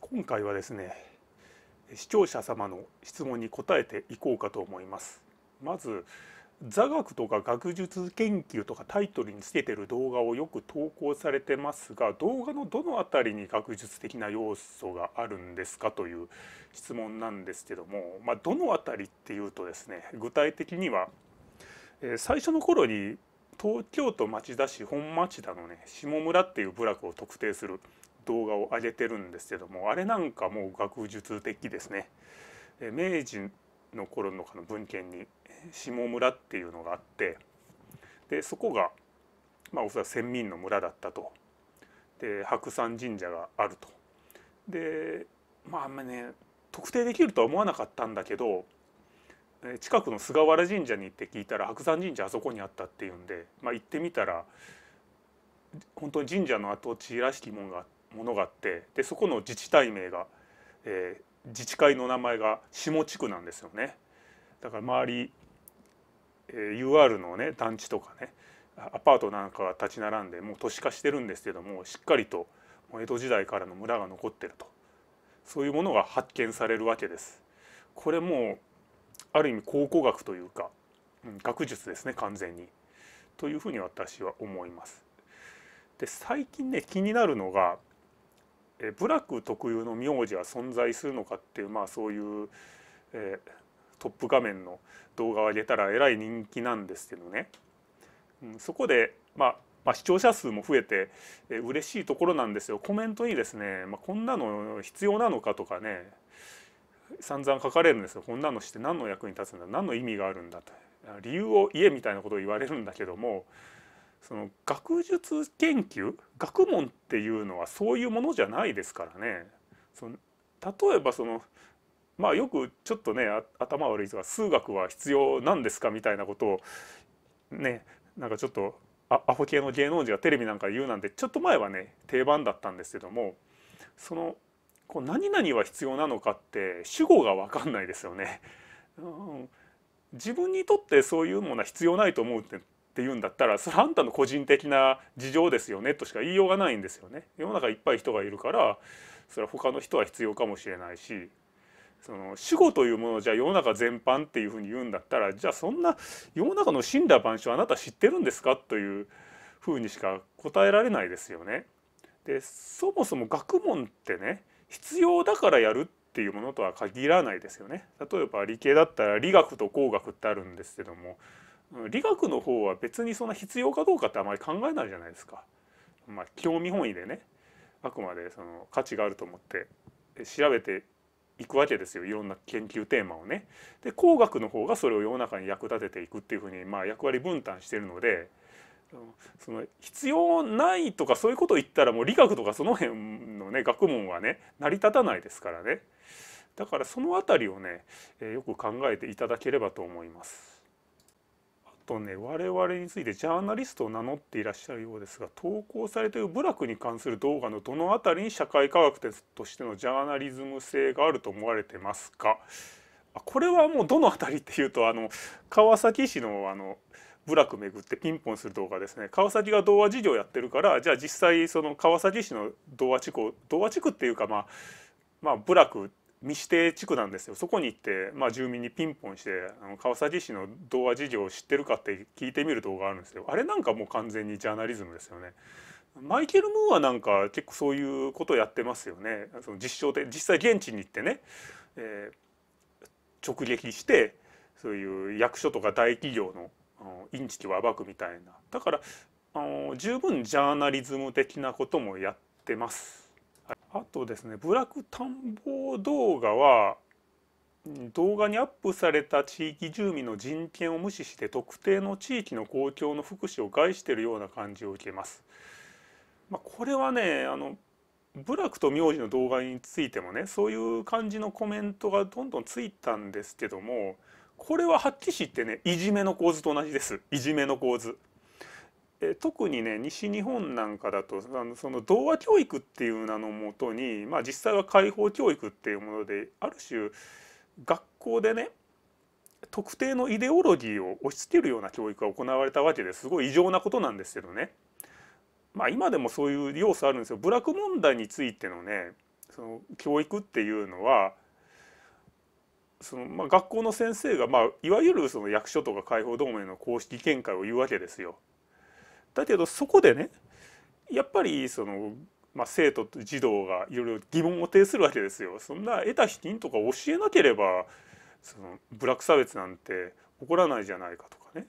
今回はですね視聴者様の質問に答えていこうかと思いますまず座学とか学術研究とかタイトルにつけてる動画をよく投稿されてますが動画のどの辺りに学術的な要素があるんですかという質問なんですけども、まあ、どの辺りっていうとですね具体的には、え最初の頃に東京都町田市本町田のね下村っていう部落を特定する動画を上げてるんですけどもあれなんかもう学術的ですね。明治の頃の文献に下村っていうのがあってでそこが、まあ、おそらく先民の村だったとで白山神社があるとでまああんまね特定できるとは思わなかったんだけど近くの菅原神社に行って聞いたら白山神社あそこにあったっていうんで、まあ、行ってみたら本当に神社の跡地らしきもんがあって。ものがあってでそこの自治体名が、えー、自治会の名前が下地区なんですよね。だから周り、えー、UR のね団地とかねアパートなんかが立ち並んでもう都市化してるんですけどもしっかりと江戸時代からの村が残ってるとそういうものが発見されるわけです。これもある意味考古学というか、うん、学術ですね完全に。というふうに私は思います。で最近ね気になるのがえック特有の名字は存在するのかっていうまあそういう、えー、トップ画面の動画を上げたらえらい人気なんですけどね、うん、そこで、まあ、まあ、視聴者数も増えて、えー、嬉しいところなんですよコメントにですね、まあ、こんなの必要なのかとかね散々書かれるんですよこんなのして何の役に立つんだ何の意味があるんだと理由を言えみたいなことを言われるんだけどもその学術研究学問っていうのはそういうものじゃないですからね。その例えばそのまあよくちょっとね頭悪い人が数学は必要なんですかみたいなことをねなんかちょっとアホ系の芸能人がテレビなんか言うなんてちょっと前はね定番だったんですけどもそのこう何々は必要なのかって主語が分かんないですよね。うん自分にとってそういうものは必要ないと思うってって言うんだったらそれあんたの個人的な事情ですよねとしか言いようがないんですよね。世の中いっぱい人がいるからそれは他の人は必要かもしれないしその死後というものをじゃあ世の中全般っていうふうに言うんだったらじゃあそんな世の中の死んだ万象あなた知ってるんですかというふうにしか答えられないですよね。でそもそも学問ってね必要だからやるっていうものとは限らないですよね。例えば理系だったら理学と工学ってあるんですけども理学の方は別にそんな必要かどうかってあまり考えないじゃないですか。まあ、興味本位でねあくまでその価値があると思って調べていくわけですよいろんな研究テーマをね。で工学の方がそれを世の中に役立てていくっていうふうに、まあ、役割分担してるのでその必要ないとかそういうことを言ったらもう理学とかその辺のね学問はね成り立たないですからねだからその辺りをねよく考えていただければと思います。とね我々についてジャーナリストを名乗っていらっしゃるようですが投稿されている部落に関する動画のどの辺りに社会科学としてのジャーナリズム性があると思われてますかこれはもうどの辺りっていうとあの川崎市のあの部落巡ってピンポンする動画ですね川崎が童話事業やってるからじゃあ実際その川崎市の童話地区童話地区っていうかまあまあ部落未指定地区なんですよそこに行って、まあ、住民にピンポンしてあの川崎市の童話事情を知ってるかって聞いてみる動画あるんですよあれなんかもう完全にジャーナリズムですよね。マイケル・ムーアなんか結構そういうことやってますよねその実証で実際現地に行ってね、えー、直撃してそういう役所とか大企業のインチキを暴くみたいなだからあの十分ジャーナリズム的なこともやってます。あとですねブラック探訪動画は動画にアップされた地域住民の人権を無視して特定の地域の公共の福祉を害しているような感じを受けます。まあ、これはねあの部落と名字の動画についてもねそういう感じのコメントがどんどんついたんですけどもこれははっきり言ってねいじめの構図と同じですいじめの構図。え特にね西日本なんかだとあのその童話教育っていう名のもとに、まあ、実際は解放教育っていうものである種学校でね特定のイデオロギーを押し付けるような教育が行われたわけですごい異常なことなんですけどね、まあ、今でもそういう要素あるんですよ部落問題についてのねその教育っていうのはそのまあ学校の先生がまあいわゆるその役所とか解放同盟の公式見解を言うわけですよ。だけどそこでねやっぱりその、まあ、生徒と児童がいろいろ疑問を呈するわけですよ。そんな得た否認とか教えなければそのブラック差別なんて起こらないじゃないかとかね。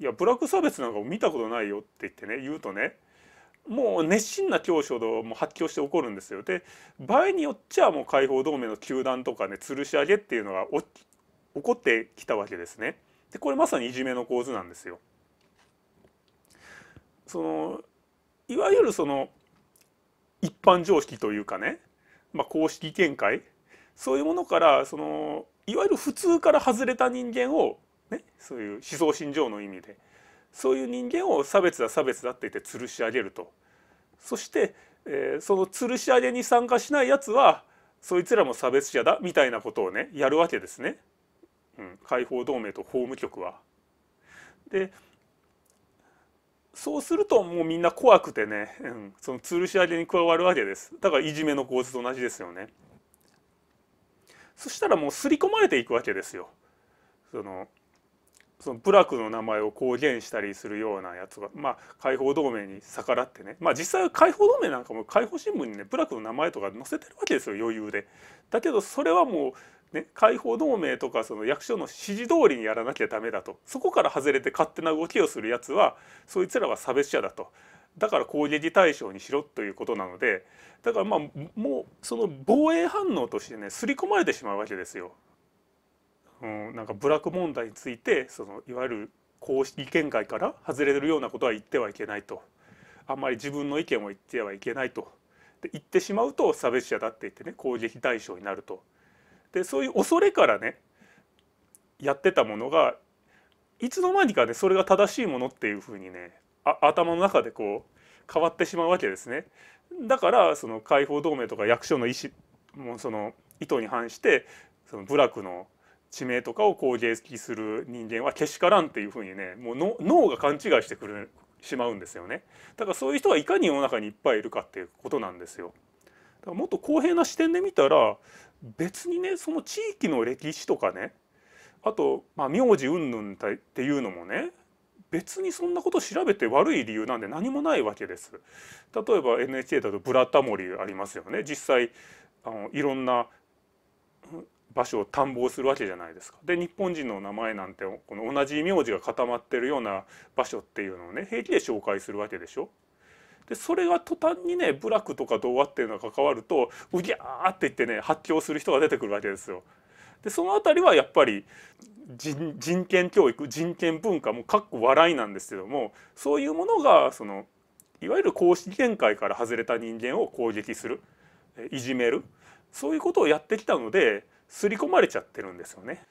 いやブラック差別なんか見たことないよって言ってね言うとねもう熱心な教書をも発狂して起こるんですよ。で場合によっちゃもう解放同盟の球団とかね吊るし上げっていうのが起こってきたわけですね。でこれまさにいじめの構図なんですよ。そのいわゆるその一般常識というかね、まあ、公式見解そういうものからそのいわゆる普通から外れた人間を、ね、そういう思想信条の意味でそういう人間を差別だ差別だって言って吊るし上げるとそして、えー、その吊るし上げに参加しないやつはそいつらも差別者だみたいなことをねやるわけですね、うん、解放同盟と法務局は。でそうするともうみんな怖くてね、うん、その吊るし上げに加わるわけですだからいじめの構図と同じですよねそしたらもう刷り込まれていくわけですよそのその部落の名前を公言したりするようなやつが、まあ、解放同盟に逆らってね、まあ、実際は解放同盟なんかも解放新聞にね部落の名前とか載せてるわけですよ余裕で。だけどそれはもうね、解放同盟とかその役所の指示通りにやらなきゃダメだとそこから外れて勝手な動きをするやつはそいつらは差別者だとだから攻撃対象にしろということなのでだからまあもうその防衛反応としてね刷り込まれてしまうわけですよ。うん、なんか部落問題についてそのいわゆる公式見解から外れるようなことは言ってはいけないとあんまり自分の意見を言ってはいけないとで言ってしまうと差別者だって言ってね攻撃対象になると。でそういう恐れからねやってたものがいつの間にかねそれが正しいものっていうふうにね頭の中でこう変わってしまうわけですね。だからその解放同盟とか役所の意思もその意図に反してその部落の地名とかを攻撃する人間はけしからんっていうふうにねもう脳が勘違いしてくるしまうんですよねだからそういう人がいかに世の中にいっぱいいるかっていうことなんですよ。だからもっと公平な視点で見たら別にねその地域の歴史とかねあと、まあ、名字云々っていうのもね別にそんなこと調べて悪い理由なんで何もないわけです。例えば NHK だと「ブラタモリ」ありますよね実際あのいろんな場所を探訪するわけじゃないですか。で日本人の名前なんてこの同じ名字が固まってるような場所っていうのをね平気で紹介するわけでしょ。でそれが途端にね部落とか童話っていうのが関わるとうぎゃーって言ってね発狂する人が出てくるわけですよ。でその辺りはやっぱり人人権教育人権文化もかっこ笑いなんですけどもそういうものがそのいわゆる公式見解から外れた人間を攻撃するいじめるそういうことをやってきたので刷り込まれちゃってるんですよね。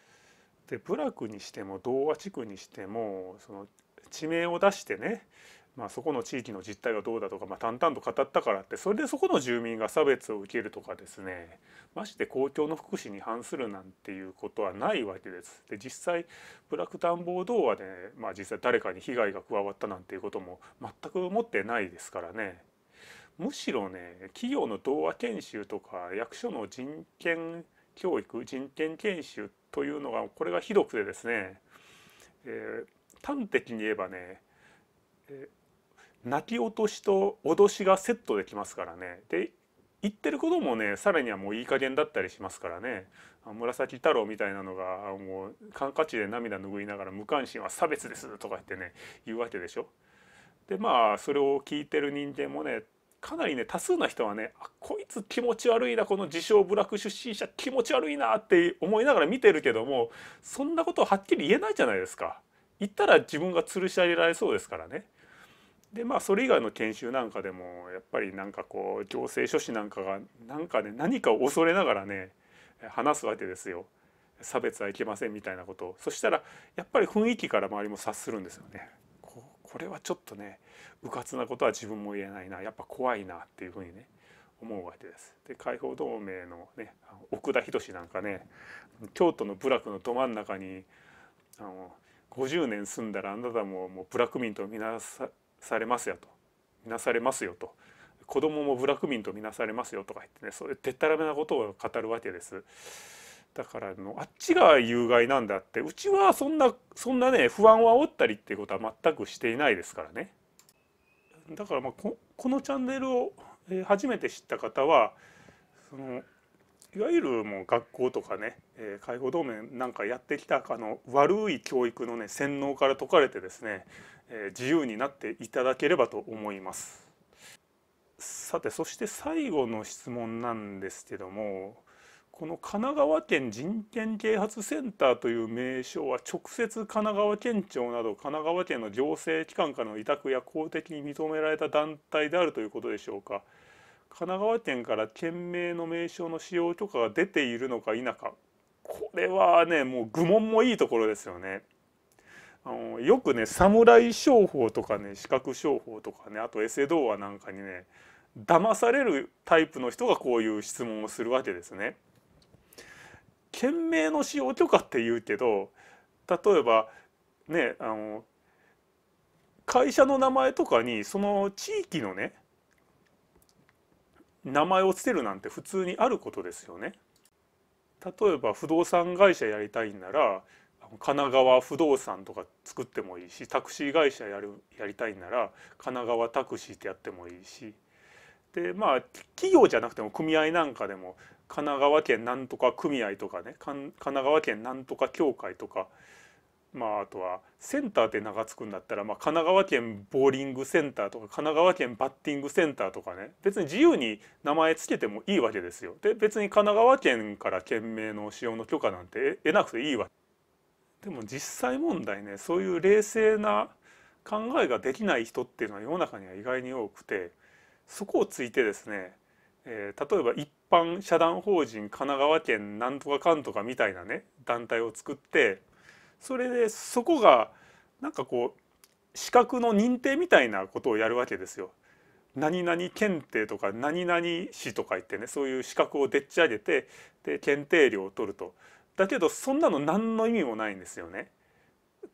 で部落にしても童話地区にしてもその地名を出してねまあ、そこの地域の実態がどうだとか、まあ、淡々と語ったからってそれでそこの住民が差別を受けるとかですねまして公共の福祉に反するなんていうことはないわけです。で実際ブラック探訪童話で、ね、まあ、実際誰かに被害が加わったなんていうことも全く思ってないですからね。むしろね企業の童話研修とか役所の人権教育人権研修というのがこれがひどくてですね、えー、端的に言えばね、え泣き落としと脅しがセットできますからねで言ってることもねさらにはもういい加減だったりしますからね紫太郎みたいなのがもうハンカチで涙拭いながら「無関心は差別です」とか言ってね言うわけでしょ。でまあそれを聞いてる人間もねかなりね多数な人はねあこいつ気持ち悪いなこの自称部落出身者気持ち悪いなって思いながら見てるけどもそんなことをはっきり言えないじゃないですか言ったら自分が吊るし上げられそうですからねでまあそれ以外の研修なんかでもやっぱりなんかこう行政書士なんかがなんかね何かを恐れながらね話すわけですよ差別はいけませんみたいなことそしたらやっぱり雰囲気から周りも察するんですよねここれはちょっとね迂闊なことは自分も言えないなやっぱ怖いなっていうふうにね思うわけです。で解放同盟のね奥田仁なんかね京都の部落のど真ん中にあの50年住んだらあなたももう部落民と見なさされますよとみなされますよと子供も部落民と見なされますよとか言ってねそういうでったらめなことを語るわけです。だからあのあっちが有害なんだってうちはそんなそんなね不安を煽ったりっていうことは全くしていないですからね。だからまあこのチャンネルを初めて知った方はそのいわゆるもう学校とかね、えー、解放同盟なんかやってきたあの悪い教育のね洗脳から解かれてですね、えー、自由になっていただければと思います。さてそして最後の質問なんですけどもこの神奈川県人権啓発センターという名称は直接神奈川県庁など神奈川県の行政機関からの委託や公的に認められた団体であるということでしょうか。神奈川県から県名の名称の使用許可が出ているのか否かこれはねもう愚問もいいところですよね。あのよくね侍商法とかね資格商法とかねあとエセ童話なんかにね騙されるタイプの人がこういう質問をするわけですね。県名の使用許可って言うけど例えばねあの会社の名前とかにその地域のね名前をつけるなんて普通にあることですよね。例えば不動産会社やりたいんなら神奈川不動産とか作ってもいいしタクシー会社やるやりたいんなら神奈川タクシーってやってもいいしでまあ企業じゃなくても組合なんかでも神奈川県なんとか組合とかね神奈川県なんとか協会とかまあ、あとはセンターって名が付くんだったら、まあ、神奈川県ボーリングセンターとか神奈川県バッティングセンターとかね別に自由に名前付けてもいいわけですよ。で別に神奈川県から県名の使用の許可なんて得なくていいわけ。でも実際問題ねそういう冷静な考えができない人っていうのは世の中には意外に多くてそこをついてですね、えー、例えば一般社団法人神奈川県なんとかかんとかみたいなね団体を作ってそれでそこがなんかこう資格の認定みたいなことをやるわけですよ。何々検定とか何々市とか言ってねそういう資格をでっち上げてで検定料を取ると。だけどそんなの何の意味もないんですよね。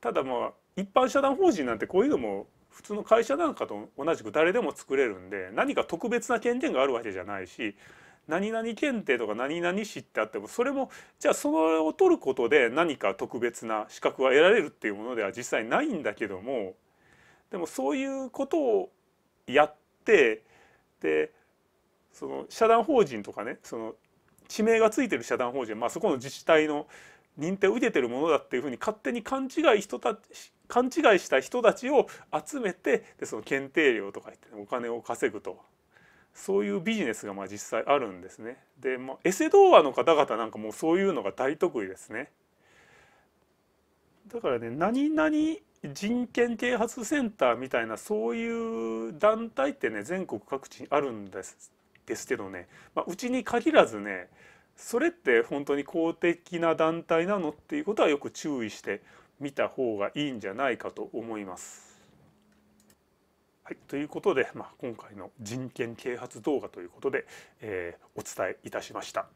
ただまあ一般社団法人なんてこういうのも普通の会社なんかと同じく誰でも作れるんで何か特別な権限があるわけじゃないし何々検定とか何々市ってあってもそれもじゃあそれを取ることで何か特別な資格が得られるっていうものでは実際ないんだけどもでもそういうことをやってでその社団法人とかねその地名がついてる社団法人、まあ、そこの自治体の認定を受けてるものだっていうふうに勝手に勘違い人たち勘違いした人たちを集めてでその検定料とか言って、ね、お金を稼ぐとそういうビジネスがまあ実際あるんですね。で、まあ、エセ童話の方々なんかもうそういうのが大得意ですね。だからね何々人権啓発センターみたいなそういう団体ってね全国各地にあるんですですけどね、まあ、うちに限らずねそれって本当に公的な団体なのっていうことはよく注意して見た方がいいんじゃないかと思います。はい、ということで、まあ、今回の人権啓発動画ということで、えー、お伝えいたしました。